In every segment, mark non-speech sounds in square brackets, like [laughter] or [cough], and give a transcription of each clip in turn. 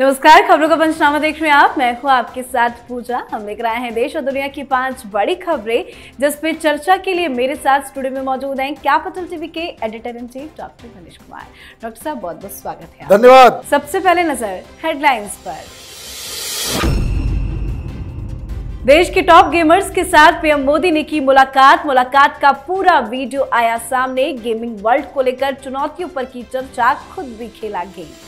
नमस्कार खबरों का पंचनामा देख रहे हैं आप मैं हूँ आपके साथ पूजा हम देख रहे हैं देश और दुनिया की पांच बड़ी खबरें जिसपे चर्चा के लिए मेरे साथ स्टूडियो में मौजूद हैं कैपिटल टीवी के editor in chief doctor Manish Kumar doctor साहब बहुत बहुत स्वागत है धन्यवाद सबसे पहले नजर हेडलाइंस पर देश के टॉप गेमर्स के साथ पीएम मोदी ने की मुलाकात मुलाकात का पूरा वीडियो आया सामने गेमिंग वर्ल्ड को लेकर चुनौतियों पर की चर्चा खुद भी खेला गेम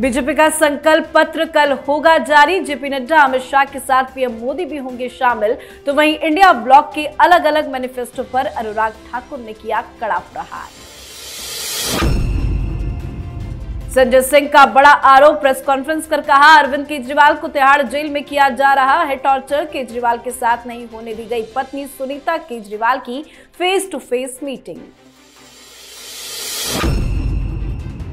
बीजेपी का संकल्प पत्र कल होगा जारी जेपी नड्डा अमित शाह के साथ पीएम मोदी भी होंगे शामिल तो वहीं इंडिया ब्लॉक के अलग अलग मैनिफेस्टो पर अनुराग ठाकुर ने किया कड़ा प्रहार संजय सिंह का बड़ा आरोप प्रेस कॉन्फ्रेंस कर कहा अरविंद केजरीवाल को तिहाड़ जेल में किया जा रहा है टॉर्चर केजरीवाल के साथ नहीं होने दी गई पत्नी सुनीता केजरीवाल की face to face meeting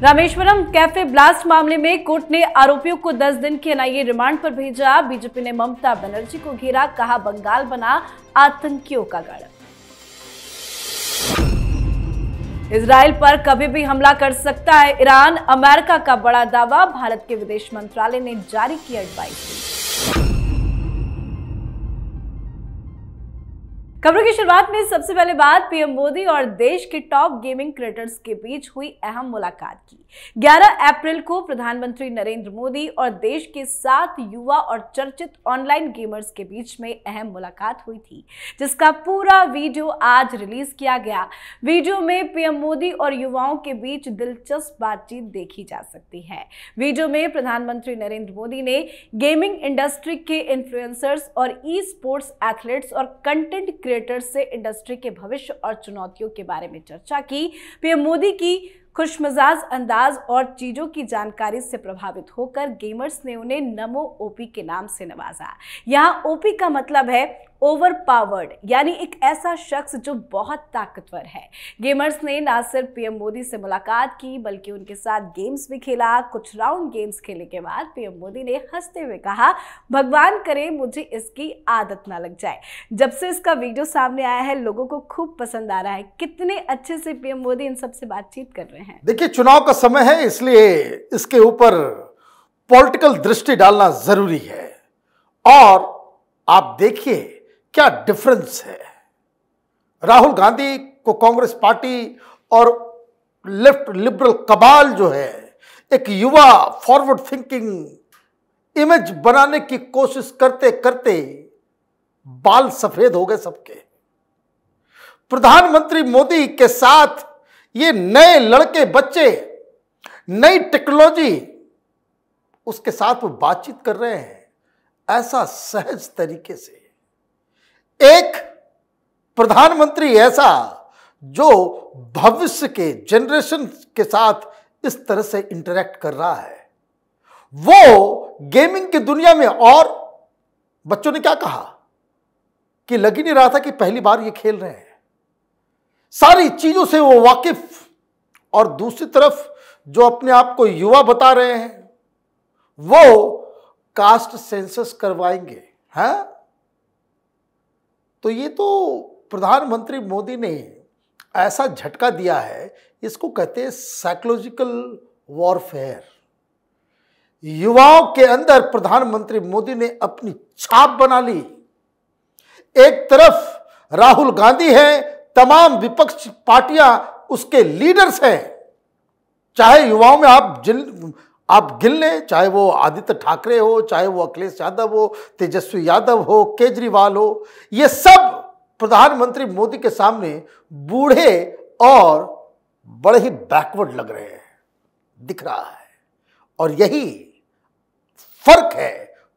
Rameshwaram cafe blast मामले में कोर्ट ने आरोपियों को 10 दिन की एनआईए रिमांड पर भेजा बीजेपी ने ममता बनर्जी को घेरा कहा बंगाल बना आतंकियों का गढ़ इसराइल पर कभी भी हमला कर सकता है ईरान अमेरिका का बड़ा दावा भारत के विदेश मंत्रालय ने जारी की एडवाइजरी खबरों की शुरुआत में सबसे पहले बात पीएम मोदी और देश के टॉप गेमिंग क्रिएटर्स के बीच हुई अहम मुलाकात की 11 अप्रैल को प्रधानमंत्री नरेंद्र मोदी और देश के सात युवा और चर्चित ऑनलाइन गेमर्स के बीच में अहम मुलाकात हुई थी जिसका पूरा वीडियो आज रिलीज किया गया वीडियो में पीएम मोदी और युवाओं के बीच दिलचस्प बातचीत देखी जा सकती है वीडियो में प्रधानमंत्री नरेंद्र मोदी ने गेमिंग इंडस्ट्री के इन्फ्लुएंसर्स और ई स्पोर्ट्स एथलीट्स और कंटेंट क्रिएटर्स से इंडस्ट्री के भविष्य और चुनौतियों के बारे में चर्चा की पीएम मोदी की खुशमजाज अंदाज और चीज़ों की जानकारी से प्रभावित होकर गेमर्स ने उन्हें नमो ओपी के नाम से नवाजा यहाँ ओपी का मतलब है ओवर पावर्ड यानी एक ऐसा शख्स जो बहुत ताकतवर है गेमर्स ने ना सिर्फ पीएम मोदी से मुलाकात की बल्कि उनके साथ गेम्स भी खेला कुछ राउंड गेम्स खेलने के बाद पीएम मोदी ने हंसते हुए कहा भगवान करे मुझे इसकी आदत ना लग जाए जब से इसका वीडियो सामने आया है लोगों को खूब पसंद आ रहा है कितने अच्छे से पीएम मोदी इन सबसे बातचीत कर रहे हैं देखिए चुनाव का समय है इसलिए इसके ऊपर पॉलिटिकल दृष्टि डालना जरूरी है और आप देखिए क्या डिफरेंस है राहुल गांधी को कांग्रेस पार्टी और लेफ्ट लिबरल कबाल जो है एक युवा फॉरवर्ड थिंकिंग इमेज बनाने की कोशिश करते करते बाल सफेद हो गए सबके प्रधानमंत्री मोदी के साथ ये नए लड़के बच्चे नई टेक्नोलॉजी उसके साथ वो बातचीत कर रहे हैं ऐसा सहज तरीके से एक प्रधानमंत्री ऐसा जो भविष्य के जनरेशन के साथ इस तरह से इंटरेक्ट कर रहा है वो गेमिंग की दुनिया में और बच्चों ने क्या कहा कि लग ही नहीं रहा था कि पहली बार ये खेल रहे हैं सारी चीजों से वो वाकिफ और दूसरी तरफ जो अपने आप को युवा बता रहे हैं वो कास्ट सेंसस करवाएंगे हैं हाँ? तो ये तो प्रधानमंत्री मोदी ने ऐसा झटका दिया है इसको कहते हैं साइकोलॉजिकल वॉरफेयर युवाओं के अंदर प्रधानमंत्री मोदी ने अपनी छाप बना ली एक तरफ राहुल गांधी हैं तमाम विपक्ष पार्टियां उसके लीडर्स हैं चाहे युवाओं में आप जिन आप गिन लें चाहे वो आदित्य ठाकरे हो चाहे वो अखिलेश यादव हो तेजस्वी यादव हो केजरीवाल हो ये सब प्रधानमंत्री मोदी के सामने बूढ़े और बड़े ही बैकवर्ड लग रहे हैं दिख रहा है और यही फर्क है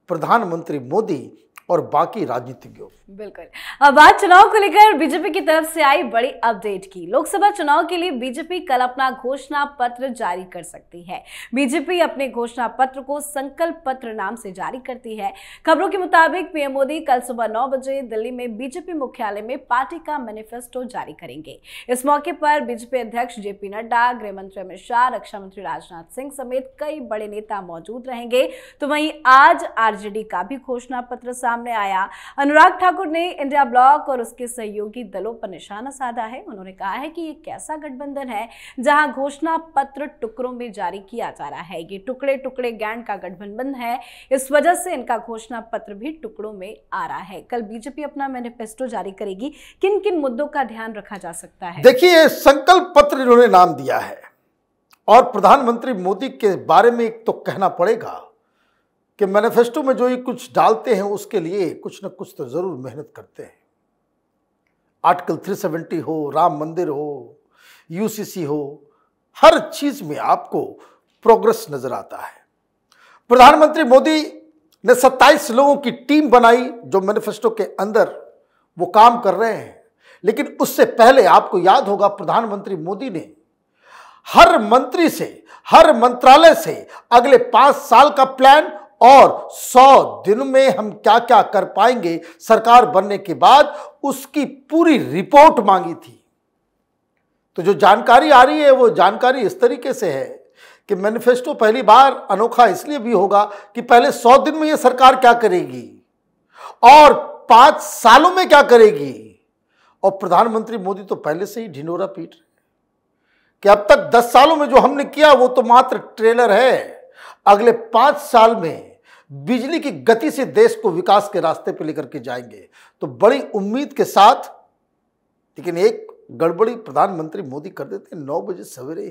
प्रधानमंत्री मोदी और बाकी राजनीतिज्ञों बिल्कुल अब बात चुनाव को लेकर बीजेपी की तरफ से आई बड़ी अपडेट की लोकसभा चुनाव के लिए बीजेपी कल अपना घोषणा पत्र जारी कर सकती है बीजेपी अपने घोषणा पत्र को संकल्प पत्र नाम से जारी करती है खबरों के मुताबिक पीएम मोदी कल सुबह नौ बजे दिल्ली में बीजेपी मुख्यालय में पार्टी का मैनिफेस्टो जारी करेंगे इस मौके पर बीजेपी अध्यक्ष जेपी नड्डा गृह मंत्री अमित शाह रक्षा मंत्री राजनाथ सिंह समेत कई बड़े नेता मौजूद रहेंगे तो वहीं आज आरजेडी का भी घोषणा पत्र सामने सामने आया अनुराग ठाकुर ने इंडिया ब्लॉक और उसके सहयोगी दलों पर निशाना साधा है उन्होंने कहा है कि ये कैसा गठबंधन है जहां घोषणा पत्र टुकड़ों में जारी किया जा रहा है ये टुकड़े टुकड़े गैंड का गठबंधन है इस वजह से इनका घोषणा पत्र भी टुकड़ों में आ रहा है कल बीजेपी अपना मैनिफेस्टो जारी करेगी किन किन मुद्दों का ध्यान रखा जा सकता है देखिए संकल्प पत्र इन्होंने नाम दिया है और प्रधानमंत्री मोदी के बारे में एक तो कहना पड़ेगा कि मैनिफेस्टो में जो ये कुछ डालते हैं उसके लिए कुछ ना कुछ तो ज़रूर मेहनत करते हैं आर्टिकल 370 हो राम मंदिर हो यूसीसी हो हर चीज़ में आपको प्रोग्रेस नज़र आता है प्रधानमंत्री मोदी ने 27 लोगों की टीम बनाई जो मैनिफेस्टो के अंदर वो काम कर रहे हैं लेकिन उससे पहले आपको याद होगा प्रधानमंत्री मोदी ने हर मंत्री से हर मंत्रालय से अगले पाँच साल का प्लान और 100 दिन में हम क्या क्या कर पाएंगे सरकार बनने के बाद उसकी पूरी रिपोर्ट मांगी थी तो जो जानकारी आ रही है वो जानकारी इस तरीके से है कि मैनिफेस्टो पहली बार अनोखा इसलिए भी होगा कि पहले 100 दिन में ये सरकार क्या करेगी और पांच सालों में क्या करेगी और प्रधानमंत्री मोदी तो पहले से ही ढिंडोरा पीट रहे कि अब तक दस सालों में जो हमने किया वो तो मात्र ट्रेलर है अगले पाँच साल में बिजली की गति से देश को विकास के रास्ते पर लेकर के जाएंगे तो बड़ी उम्मीद के साथ लेकिन एक गड़बड़ी प्रधानमंत्री मोदी कर देते हैं नौ बजे सवेरे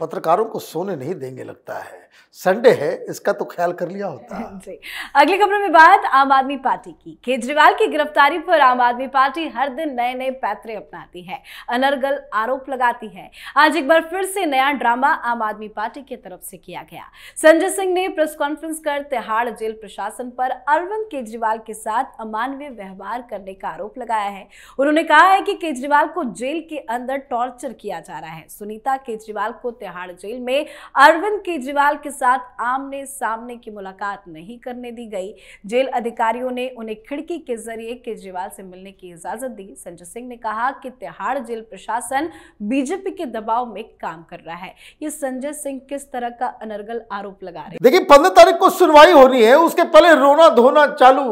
पत्रकारों को सोने नहीं देंगे लगता है संडे है इसका तो ख्याल कर लिया होता [laughs] जी अगली खबरों में बात आम आदमी पार्टी की केजरीवाल की गिरफ्तारी पर आम आदमी पार्टी हर दिन नए नए पैतरे अपनाती है अनर्गल आरोप लगाती है आज एक बार फिर से नया ड्रामा आम आदमी पार्टी की तरफ से किया गया संजय सिंह ने प्रेस कॉन्फ्रेंस कर तिहाड़ जेल प्रशासन पर अरविंद केजरीवाल के साथ अमानवीय व्यवहार करने का आरोप लगाया है उन्होंने कहा है कि केजरीवाल को जेल के अंदर टॉर्चर किया जा रहा है सुनीता केजरीवाल को तिहाड़ जेल में अरविंद केजरीवाल के साथ आमने सामने की मुलाकात नहीं करने दी गई जेल अधिकारियों ने उन्हें खिड़की के जरिए केजरीवाल से मिलने की इजाजत दी संजय सिंह ने कहा कि तिहाड़ जेल प्रशासन बीजेपी के दबाव में काम कर रहा है ये संजय सिंह किस तरह का अनर्गल आरोप लगा रहे देखिए पंद्रह तारीख को सुनवाई होनी है उसके पहले रोना धोना चालू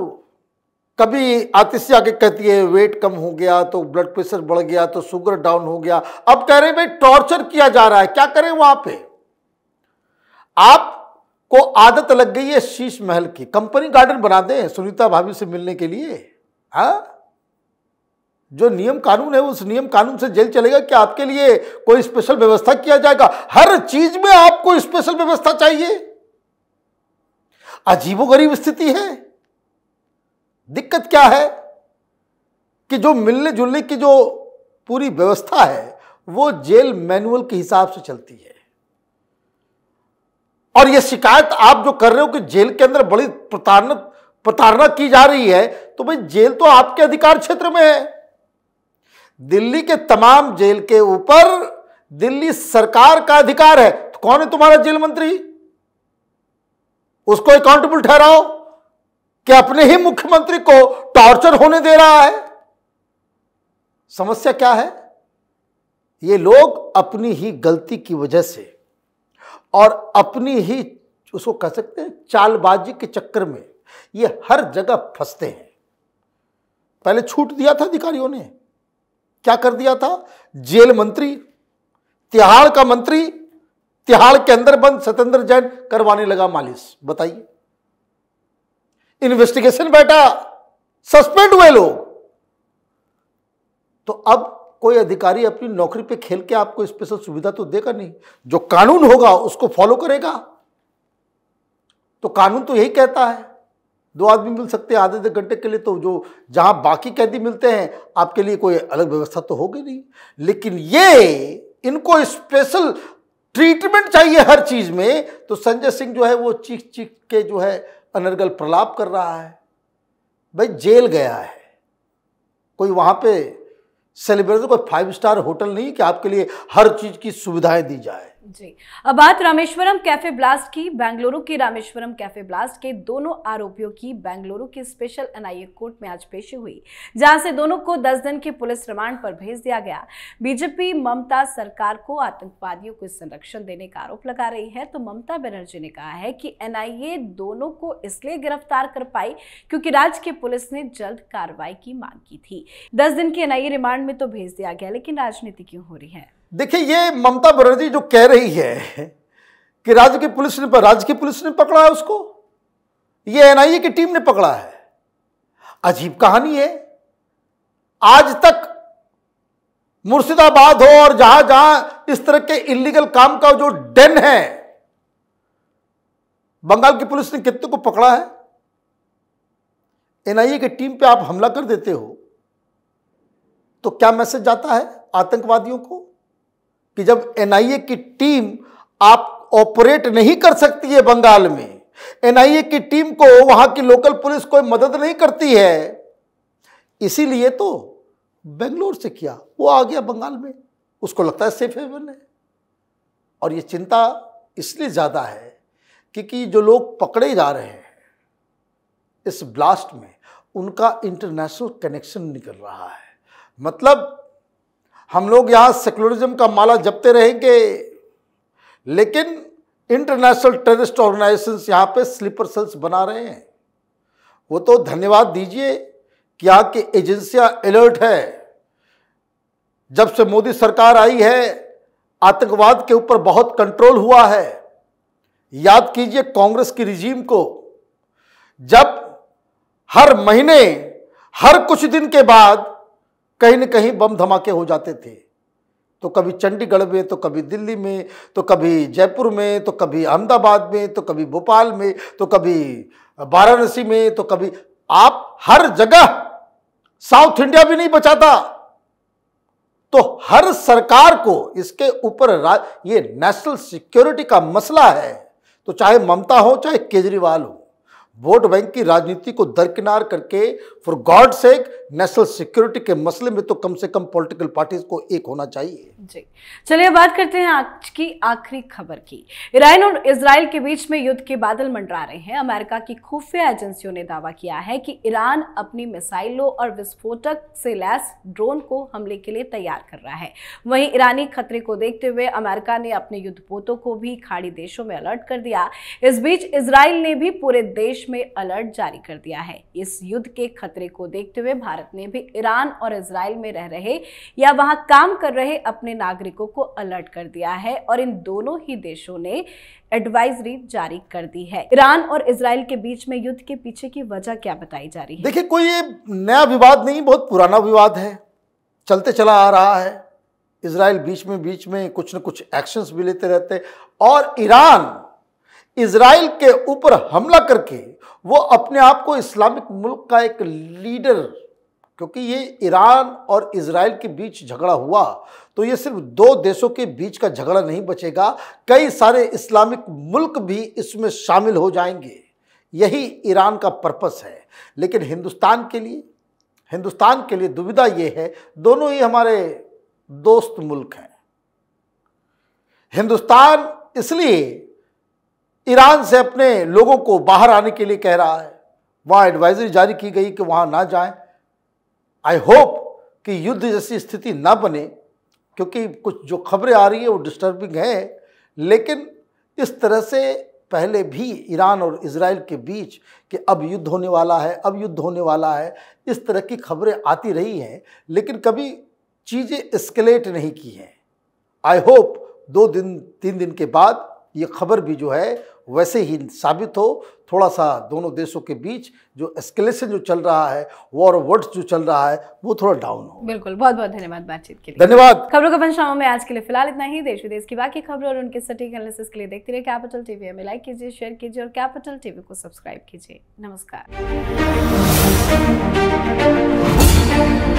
कभी आतिश्य आके कहती है वेट कम हो गया तो ब्लड प्रेशर बढ़ गया तो शुगर डाउन हो गया अब कह रहे हैं भाई टॉर्चर किया जा रहा है क्या करें वहां पे आपको आदत लग गई है शीश महल की कंपनी गार्डन बना दें सुनीता भाभी से मिलने के लिए हा? जो नियम कानून है उस नियम कानून से जेल चलेगा क्या आपके लिए कोई स्पेशल व्यवस्था किया जाएगा हर चीज में आपको स्पेशल व्यवस्था चाहिए अजीबोगरीब स्थिति है दिक्कत क्या है कि जो मिलने जुलने की जो पूरी व्यवस्था है वो जेल मैनुअल के हिसाब से चलती है और ये शिकायत आप जो कर रहे हो कि जेल के अंदर बड़ी प्रताड़ना प्रताड़ना की जा रही है तो भाई जेल तो आपके अधिकार क्षेत्र में है दिल्ली के तमाम जेल के ऊपर दिल्ली सरकार का अधिकार है तो कौन है तुम्हारा जेल मंत्री उसको अकाउंटेबल ठहराओ कि अपने ही मुख्यमंत्री को टॉर्चर होने दे रहा है समस्या क्या है ये लोग अपनी ही गलती की वजह से और अपनी ही उसको कह सकते हैं चालबाजी के चक्कर में ये हर जगह फंसते हैं पहले छूट दिया था अधिकारियों ने क्या कर दिया था जेल मंत्री तिहाड़ का मंत्री तिहाड़ के अंदर बंद सत्येंद्र जैन करवाने लगा मालिश बताइए इन्वेस्टिगेशन बैठा सस्पेंड हुए लोग तो अब कोई अधिकारी अपनी नौकरी पे खेल के आपको स्पेशल सुविधा तो देगा नहीं जो कानून होगा उसको फॉलो करेगा तो कानून तो यही कहता है दो आदमी मिल सकते हैं आधे आधे घंटे के लिए तो जो जहां बाकी कैदी मिलते हैं आपके लिए कोई अलग व्यवस्था तो होगी नहीं लेकिन ये इनको स्पेशल ट्रीटमेंट चाहिए हर चीज में तो संजय सिंह जो है वो चीख चीख के जो है अनर्गल प्रलाप कर रहा है भाई जेल गया है कोई वहां पे सेलिब्रेशन कोई फाइव स्टार होटल नहीं कि आपके लिए हर चीज़ की सुविधाएं दी जाए जी अब बात रामेश्वरम कैफे ब्लास्ट की बेंगलुरु के रामेश्वरम कैफे ब्लास्ट के दोनों आरोपियों की बेंगलुरु की स्पेशल एनआईए कोर्ट में आज पेशी हुई जहां से दोनों को 10 दिन के पुलिस रिमांड पर भेज दिया गया बीजेपी ममता सरकार को आतंकवादियों को संरक्षण देने का आरोप लगा रही है तो ममता बनर्जी ने कहा है कि एनआईए दोनों को इसलिए गिरफ्तार कर पाई क्योंकि राज्य की पुलिस ने जल्द कार्रवाई की मांग की थी दस दिन के एनआईए रिमांड में तो भेज दिया गया लेकिन राजनीति क्यों हो रही है देखिए ये ममता बनर्जी जो कह रही है कि राज्य की पुलिस ने राज्य की पुलिस ने पकड़ा है उसको ये एनआईए की टीम ने पकड़ा है अजीब कहानी है आज तक मुर्शिदाबाद हो और जहां जहां इस तरह के इलीगल काम का जो डेन है बंगाल की पुलिस ने कितने को पकड़ा है एनआईए की टीम पे आप हमला कर देते हो तो क्या मैसेज जाता है आतंकवादियों को कि जब एनआईए की टीम आप ऑपरेट नहीं कर सकती है बंगाल में एनआईए की टीम को वहां की लोकल पुलिस कोई मदद नहीं करती है इसीलिए तो बेंगलोर से किया वो आ गया बंगाल में उसको लगता है सेफ हेवन है और ये चिंता इसलिए ज़्यादा है क्योंकि जो लोग पकड़े जा रहे हैं इस ब्लास्ट में उनका इंटरनेशनल कनेक्शन निकल रहा है मतलब हम लोग यहाँ सेकुलरिज्म का माला जपते रहेंगे लेकिन इंटरनेशनल टेररिस्ट ऑर्गेनाइजेशन यहाँ पे स्लीपर सेल्स बना रहे हैं वो तो धन्यवाद दीजिए कि आपकी एजेंसियाँ अलर्ट है जब से मोदी सरकार आई है आतंकवाद के ऊपर बहुत कंट्रोल हुआ है याद कीजिए कांग्रेस की रिजीम को जब हर महीने हर कुछ दिन के बाद कहीं न कहीं बम धमाके हो जाते थे तो कभी चंडीगढ़ में तो कभी दिल्ली में तो कभी जयपुर में तो कभी अहमदाबाद में तो कभी भोपाल में तो कभी वाराणसी में तो कभी आप हर जगह साउथ इंडिया भी नहीं बचाता तो हर सरकार को इसके ऊपर ये नेशनल सिक्योरिटी का मसला है तो चाहे ममता हो चाहे केजरीवाल हो वोट बैंक की राजनीति को दरकिनार करके for God sake national security के मसले में तो कम से कम पॉलिटिकल पार्टीज को एक होना चाहिए जी चलिए बात करते हैं आज की आखिरी खबर की ईरान और इसराइल के बीच में युद्ध के बादल मंडरा रहे हैं अमेरिका की खुफिया एजेंसियों ने दावा किया है कि ईरान अपनी मिसाइलों और विस्फोटक से लैस ड्रोन को हमले के लिए तैयार कर रहा है वहीं ईरानी खतरे को देखते हुए अमेरिका ने अपने युद्ध पोतों को भी खाड़ी देशों में अलर्ट कर दिया इस बीच इसराइल ने भी पूरे देश में अलर्ट जारी कर दिया है इस युद्ध के खतरे खतरे को देखते हुए भारत ने भी ईरान और इसराइल में रह रहे या वहां काम कर रहे अपने नागरिकों को अलर्ट कर दिया है और इन दोनों ही देशों ने एडवाइजरी जारी कर दी है ईरान और इसराइल के बीच में युद्ध के पीछे की वजह क्या बताई जा रही है देखिए कोई नया विवाद नहीं बहुत पुराना विवाद है चलते चला आ रहा है इसराइल बीच में बीच में कुछ न कुछ एक्शंस भी लेते रहते और ईरान इसराइल के ऊपर हमला करके वो अपने आप को इस्लामिक मुल्क का एक लीडर क्योंकि ये ईरान और इसराइल के बीच झगड़ा हुआ तो ये सिर्फ दो देशों के बीच का झगड़ा नहीं बचेगा कई सारे इस्लामिक मुल्क भी इसमें शामिल हो जाएंगे यही ईरान का पर्पस है लेकिन हिंदुस्तान के लिए हिंदुस्तान के लिए दुविधा ये है दोनों ही हमारे दोस्त मुल्क हैं हिंदुस्तान इसलिए ईरान से अपने लोगों को बाहर आने के लिए कह रहा है वहाँ एडवाइजरी जारी की गई कि वहाँ ना जाएं। आई होप कि युद्ध जैसी स्थिति ना बने क्योंकि कुछ जो खबरें आ रही है वो डिस्टर्बिंग है लेकिन इस तरह से पहले भी ईरान और इसराइल के बीच कि अब युद्ध होने वाला है अब युद्ध होने वाला है इस तरह की खबरें आती रही हैं लेकिन कभी चीज़ें एस्केलेट नहीं की हैं आई होप दो दिन तीन दिन के बाद ये खबर भी जो है वैसे ही साबित हो थोड़ा सा दोनों देशों के बीच जो एस्केलेशन जो चल रहा है वॉर वर्ड्स जो चल रहा है वो थोड़ा डाउन हो बिल्कुल बहुत बहुत धन्यवाद बातचीत के लिए धन्यवाद खबरों का पंचनामा में आज के लिए फिलहाल इतना ही देश विदेश की बाकी खबरों और उनके सटीक एनालिसिस के लिए देखते रहे कैपिटल टीवी हमें लाइक कीजिए शेयर कीजिए और कैपिटल टीवी को सब्सक्राइब कीजिए नमस्कार